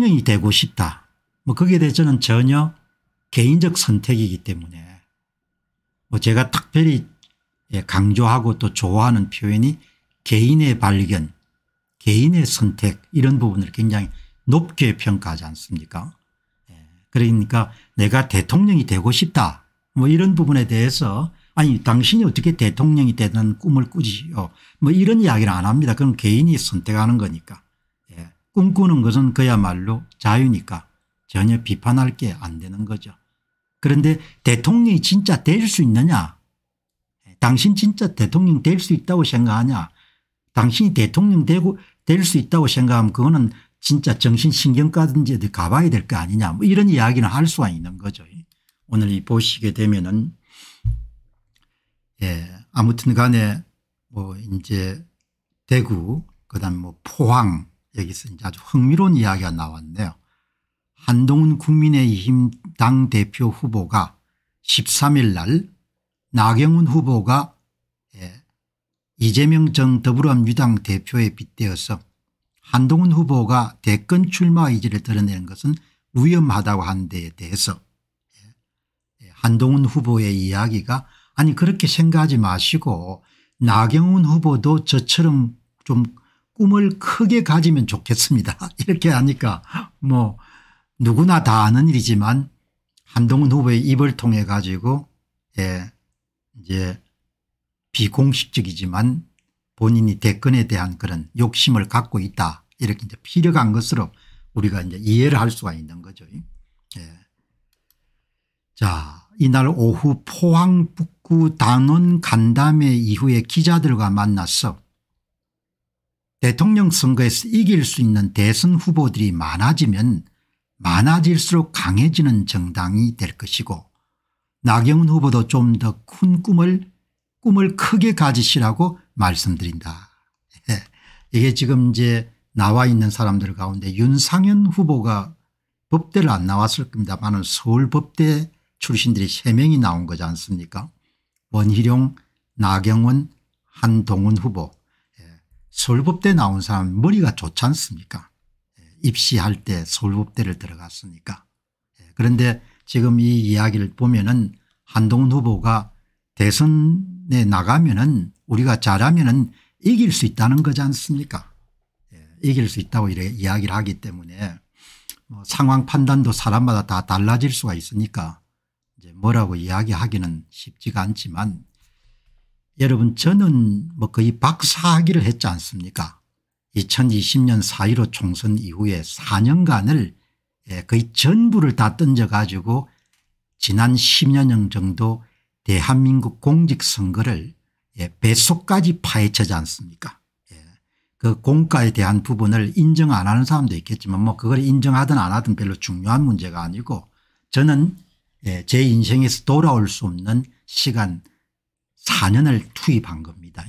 대통령이 되고 싶다. 뭐 거기에 대해 저는 전혀 개인적 선택이기 때문에 뭐 제가 특별히 예, 강조하고 또 좋아하는 표현이 개인의 발견 개인의 선택 이런 부분을 굉장히 높게 평가하지 않습니까 예, 그러니까 내가 대통령이 되고 싶다 뭐 이런 부분에 대해서 아니 당신이 어떻게 대통령이 되는 꿈을 꾸지요 뭐 이런 이야기를 안 합니다. 그건 개인이 선택하는 거니까 꿈꾸는 것은 그야말로 자유니까 전혀 비판할 게 안 되는 거죠. 그런데 대통령이 진짜 될 수 있느냐 당신 진짜 대통령 될 수 있다고 생각하냐 당신이 대통령 되고 될 수 있다고 생각하면 그거는 진짜 정신신경과든지 가봐야 될 거 아니냐 뭐 이런 이야기는 할 수가 있는 거죠. 오늘 이 보시게 되면은 예 아무튼 간에 뭐 이제 대구 그다음 뭐 포항 여기서 이제 아주 흥미로운 이야기가 나왔네요. 한동훈 국민의힘 당대표 후보가 13일 날 나경원 후보가 예, 이재명 전 더불어민주당 대표에 빗대어서 한동훈 후보가 대권 출마 의지를 드러내는 것은 위험하다고 한 데에 대해서 예, 예, 한동훈 후보의 이야기가 아니 그렇게 생각하지 마시고 나경원 후보도 저처럼 좀 꿈을 크게 가지면 좋겠습니다. 이렇게 하니까 뭐 누구나 다 아는 일이지만 한동훈 후보의 입을 통해 가지고 예 이제 비공식적이지만 본인이 대권에 대한 그런 욕심을 갖고 있다 이렇게 이제 필요한 것으로 우리가 이제 이해를 할 수가 있는 거죠. 예. 자 이날 오후 포항 북구 단원 간담회 이후에 기자들과 만났어 대통령 선거에서 이길 수 있는 대선 후보들이 많아지면 많아질수록 강해지는 정당이 될 것이고 나경원 후보도 좀 더 큰 꿈을 꿈을 크게 가지시라고 말씀드린다. 이게 지금 이제 나와 있는 사람들 가운데 윤상현 후보가 법대를 안 나왔을 겁니다만 서울법대 출신들이 3명이 나온 거지 않습니까 원희룡 나경원 한동훈 후보 서울법대 나온 사람 머리가 좋지 않습니까 예, 입시할 때 서울법대를 들어갔으니까 예, 그런데 지금 이 이야기를 보면 은 한동훈 후보가 대선에 나가면 은 우리가 잘하면 은 이길 수 있다는 거지 않습니까 예, 이길 수 있다고 이래 이야기를 하기 때문에 뭐 상황 판단도 사람마다 다 달라질 수가 있으니까 이제 뭐라고 이야기하기는 쉽지가 않지만 여러분 저는 뭐 거의 박사학위를 했지 않습니까 2020년 4.15 총선 이후에 4년간을 예, 거의 전부를 다 던져가지고 지난 1 0년 정도 대한민국 공직선거를 예, 배속까지 파헤쳐지 않습니까 예, 그 공과에 대한 부분을 인정 안 하는 사람도 있겠지만 뭐 그걸 인정하든 안 하든 별로 중요한 문제가 아니고 저는 제 인생에서 돌아올 수 없는 시간 4년을 투입한 겁니다.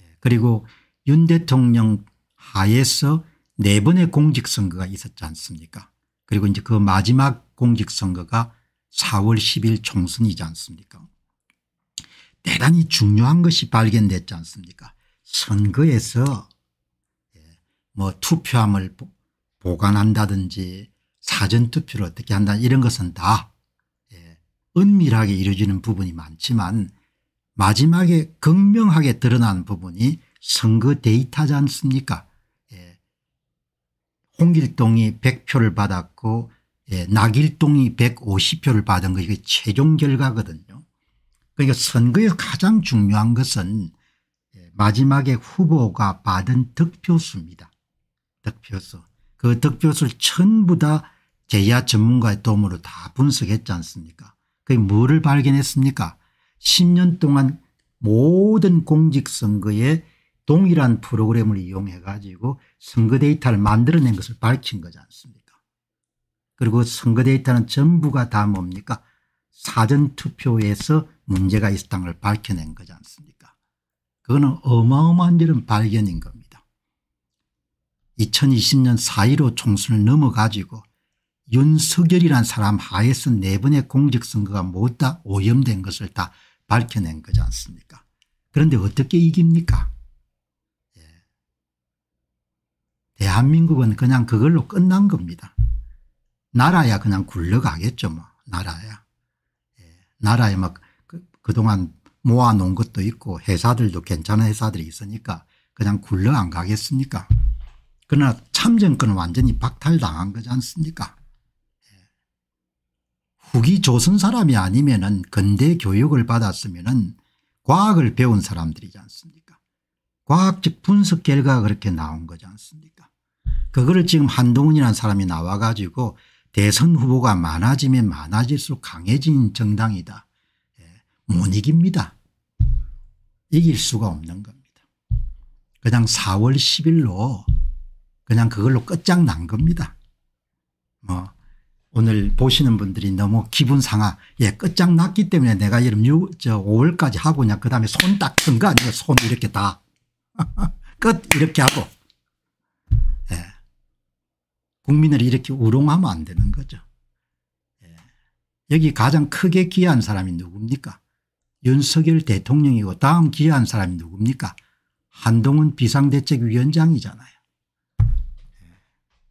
예, 그리고 윤 대통령 하에서 네 번의 공직선거가 있었지 않습니까 그리고 이제 그 마지막 공직선거가 4월 10일 총선이지 않습니까 대단히 중요한 것이 발견됐지 않습니까 선거에서 예, 뭐 투표함을 보관한다든지 사전투표를 어떻게 한다 이런 것은 다 예, 은밀하게 이루어지는 부분이 많지만 마지막에 극명하게 드러난 부분이 선거 데이터지 않습니까 예. 홍길동이 100표를 받았고 예. 낙일동이 150표를 받은 것이 최종 결과거든요. 그러니까 선거에서 가장 중요한 것은 예, 마지막에 후보가 받은 득표수입니다. 득표수. 그 득표수를 전부 다 제야 전문가의 도움으로 다 분석했지 않습니까 그게 뭐를 발견했습니까 10년 동안 모든 공직선거에 동일한 프로그램을 이용해 가지고 선거 데이터를 만들어낸 것을 밝힌 거지 않습니까 그리고 선거 데이터는 전부가 다 뭡니까 사전투표에서 문제가 있었다는 걸 밝혀낸 거지 않습니까 그거는 어마어마한 이런 발견인 겁니다 2020년 4.15 총선을 넘어가지고 윤석열이란 사람 하에서 네 번의 공직선거가 모두 다 오염된 것을 다 밝혀낸 거지 않습니까? 그런데 어떻게 이깁니까? 예. 대한민국은 그냥 그걸로 끝난 겁니다. 나라야 그냥 굴러가겠죠 뭐 나라야. 예. 나라에 막 그, 그동안 모아놓은 것도 있고 회사들도 괜찮은 회사들이 있으니까 그냥 굴러 안 가겠습니까? 그러나 참정권은 완전히 박탈당한 거지 않습니까? 후기 조선 사람이 아니면 은 근대 교육을 받았으면 은 과학을 배운 사람들이지 않습니까 과학적 분석 결과가 그렇게 나온 거지 않습니까 그거를 지금 한동훈이라는 사람이 나와 가지고 대선 후보가 많아지면 많아질수록 강해진 정당이다. 예, 못 이깁니다. 이길 수가 없는 겁니다. 그냥 4월 10일로 그냥 그걸로 끝장난 겁니다. 뭐 오늘 보시는 분들이 너무 기분 상하 예 끝장났기 때문에 내가 여름 6, 저 5월까지 하고 그냥 그다음에 손 닦은 거아니에손 이렇게 다 끝 이렇게 하고 예. 국민을 이렇게 우롱하면 안 되는 거죠 예. 여기 가장 크게 기여한 사람이 누굽니까 윤석열 대통령이고 다음 기여한 사람이 누굽니까 한동훈 비상대책위원장이잖아요 예.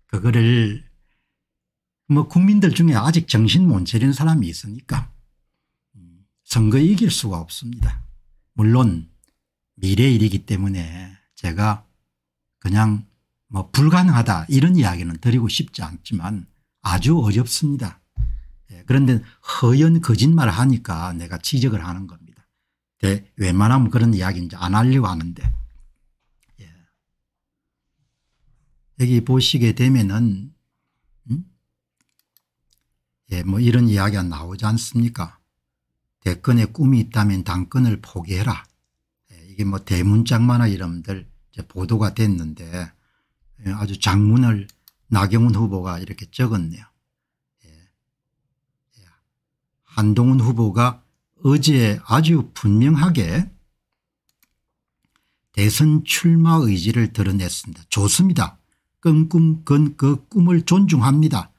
그거를 뭐 국민들 중에 아직 정신 못 차리는 사람이 있으니까 선거 이길 수가 없습니다. 물론 미래 일이기 때문에 제가 그냥 뭐 불가능하다 이런 이야기는 드리고 싶지 않지만 아주 어렵습니다. 예, 그런데 허연 거짓말을 하니까 내가 지적을 하는 겁니다. 웬만하면 그런 이야기 는안 하려고 하는데 예. 여기 보시게 되면은 예, 뭐 이런 이야기가 나오지 않습니까? 대권의 꿈이 있다면 당권을 포기해라. 예, 이게 뭐 대문짝만한 이름들 보도가 됐는데 예, 아주 장문을 나경원 후보가 이렇게 적었네요. 예, 예, 한동훈 후보가 어제 아주 분명하게 대선 출마 의지를 드러냈습니다. 좋습니다. 끈꿈 건그 꿈을 존중합니다.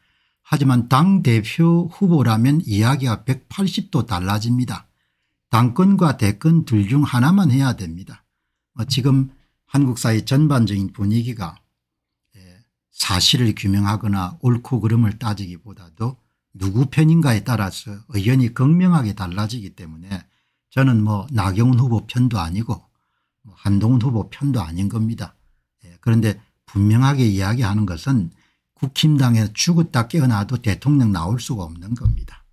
하지만 당대표 후보라면 이야기가 180도 달라집니다. 당권과 대권 둘 중 하나만 해야 됩니다. 뭐 지금 한국 사회 전반적인 분위기가 예, 사실을 규명하거나 옳고 그름을 따지기보다도 누구 편인가에 따라서 의견이 극명하게 달라지기 때문에 저는 뭐 나경원 후보 편도 아니고 뭐 한동훈 후보 편도 아닌 겁니다. 예, 그런데 분명하게 이야기하는 것은 국힘당에서 죽었다 깨어나도 대통령 나올 수가 없는 겁니다.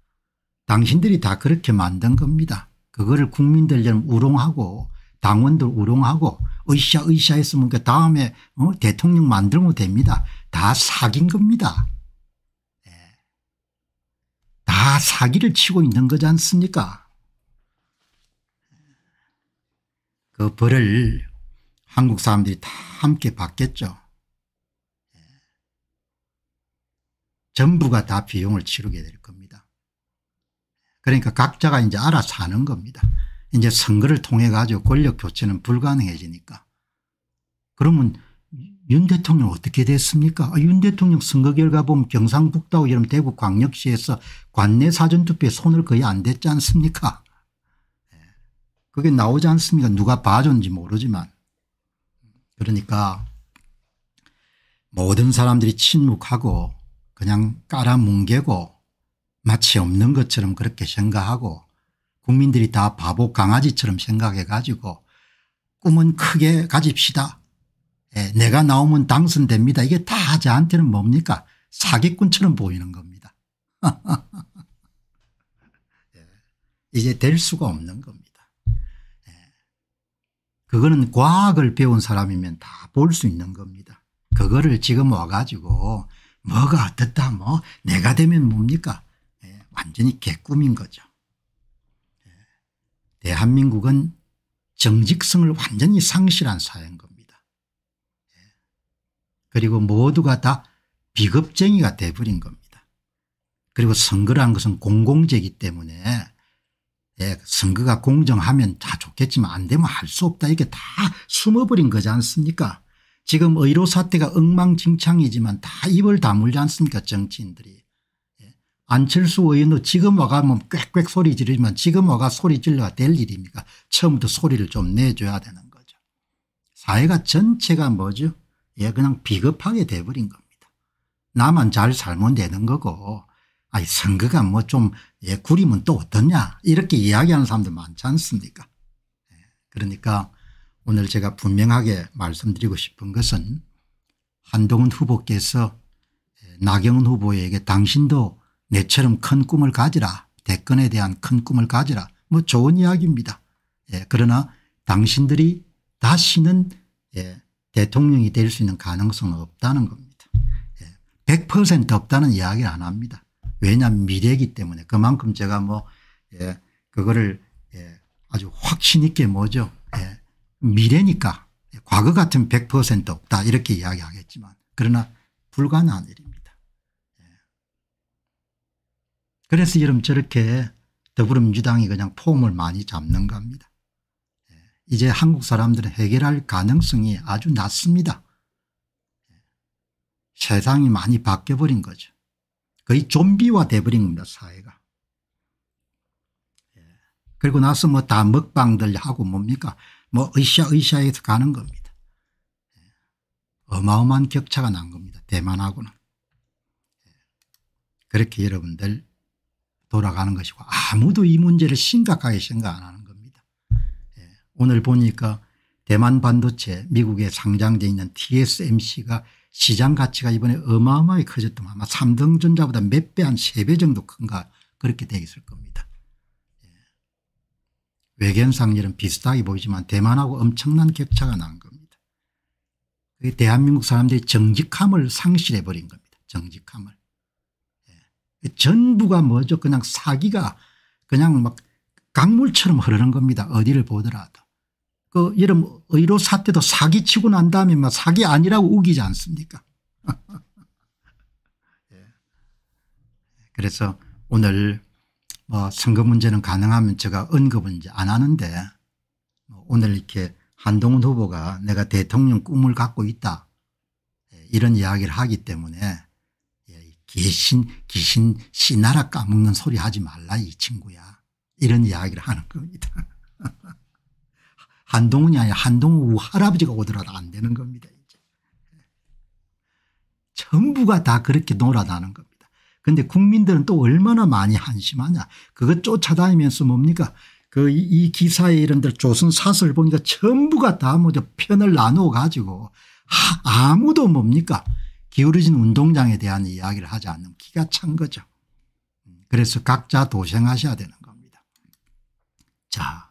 당신들이 다 그렇게 만든 겁니다. 그거를 국민들처럼 우롱하고 당원들 우롱하고 으쌰 으쌰 했으면 그 다음에 어? 대통령 만들면 됩니다. 다 사기인 겁니다. 네. 다 사기를 치고 있는 거지 않습니까 그 벌을 한국 사람들이 다 함께 받겠죠. 전부가 다 비용을 치르게 될 겁니다. 그러니까 각자가 이제 알아서 하는 겁니다. 이제 선거를 통해 가지고 권력 교체는 불가능해지니까. 그러면 윤 대통령 어떻게 됐습니까? 아, 윤 대통령 선거 결과 보면 경상북도하고 이런 대구 광역시에서 관내 사전투표에 손을 거의 안 댔지 않습니까? 예. 그게 나오지 않습니까? 누가 봐줬는지 모르지만. 그러니까 모든 사람들이 침묵하고 그냥 깔아뭉개고 마치 없는 것처럼 그렇게 생각하고 국민들이 다 바보 강아지처럼 생각해 가지고 꿈은 크게 가집시다. 예, 내가 나오면 당선됩니다. 이게 다 저한테는 뭡니까 사기꾼처럼 보이는 겁니다. 예, 이제 될 수가 없는 겁니다. 예, 그거는 과학을 배운 사람이면 다 볼 수 있는 겁니다. 그거를 지금 와가지고 뭐가 어떻다 뭐 내가 되면 뭡니까 예, 완전히 개꿈인 거죠. 예, 대한민국은 정직성을 완전히 상실한 사회인 겁니다. 예, 그리고 모두가 다 비겁쟁이가 돼버린 겁니다. 그리고 선거란 것은 공공재이기 때문에 예, 선거가 공정하면 다 좋겠지만 안 되면 할 수 없다 이게 다 숨어버린 거지 않습니까 지금 의료 사태가 엉망진창이지만 다 입을 다물지 않습니까 정치인들이. 예. 안철수 의원도 지금 와가면 뭐 꽥꽥 소리 지르지만 지금 와가 소리 질러야 될 일입니까 처음부터 소리를 좀 내줘야 되는 거죠. 사회가 전체가 뭐죠 예 그냥 비겁하게 돼버린 겁니다. 나만 잘 살면 되는 거고 아니 선거가 뭐좀예 구리면 또 어떠냐 이렇게 이야기하는 사람들 많지 않습니까 예. 그러니까 오늘 제가 분명하게 말씀드리고 싶은 것은 한동훈 후보께서 나경원 후보에게 당신도 내처럼 큰 꿈을 가지라 대권에 대한 큰 꿈을 가지라 뭐 좋은 이야기입니다. 예, 그러나 당신들이 다시는 예, 대통령이 될 수 있는 가능성은 없다는 겁니다. 예, 100% 없다는 이야기를 안 합니다. 왜냐하면 미래이기 때문에 그만큼 제가 뭐 예, 그거를 예, 아주 확신 있게 뭐죠 예, 미래니까 과거 같은 100% 없다 이렇게 이야기하겠지만 그러나 불가능한 일입니다. 예. 그래서 여러분 저렇게 더불어민주당이 그냥 폼을 많이 잡는 겁니다. 예. 이제 한국 사람들은 해결할 가능성이 아주 낮습니다. 예. 세상이 많이 바뀌어버린 거죠. 거의 좀비화 돼버린 겁니다 사회가. 그리고 나서 뭐 다 먹방들 하고 뭡니까 뭐 으쌰 으쌰해서 가는 겁니다. 어마어마한 격차가 난 겁니다. 대만하고는. 그렇게 여러분들 돌아가는 것이고 아무도 이 문제를 심각하게 생각 안 하는 겁니다. 예, 오늘 보니까 대만 반도체 미국에 상장되 있는 TSMC가 시장 가치가 이번에 어마어마하게 커졌더만 아마 3등전자보다 몇 배한세 배 정도 큰가 그렇게 되 있을 겁니다. 외견상 이런 비슷하게 보이지만 대만하고 엄청난 격차가 난 겁니다. 그게 대한민국 사람들이 정직함을 상실해 버린 겁니다. 정직함을. 예. 전부가 뭐죠 그냥 사기가 그냥 막 강물처럼 흐르는 겁니다. 어디를 보더라도. 그 이런 의료 사태도 사기치고 난 다음에 막 사기 아니라고 우기지 않습니까 예. 그래서 오늘 뭐 선거 문제는 가능하면 제가 언급은 이제 안 하는데 뭐 오늘 이렇게 한동훈 후보가 내가 대통령 꿈을 갖고 있다 예, 이런 이야기를 하기 때문에 예, 귀신 귀신 씨나라 까먹는 소리 하지 말라 이 친구야 이런 이야기를 하는 겁니다. 한동훈이 아니라 한동훈 할아버지가 오더라도 안 되는 겁니다. 이제. 예. 전부가 다 그렇게 놀아다는 겁니다. 근데 국민들은 또 얼마나 많이 한심하냐. 그것 쫓아다니면서 뭡니까 그이 이 기사에 이런 들 조선 사설 보니까 전부가 다뭐 편을 나누어 가지고 하, 아무도 뭡니까 기울어진 운동장에 대한 이야기를 하지 않는 기가 찬 거죠. 그래서 각자 도생하셔야 되는 겁니다. 자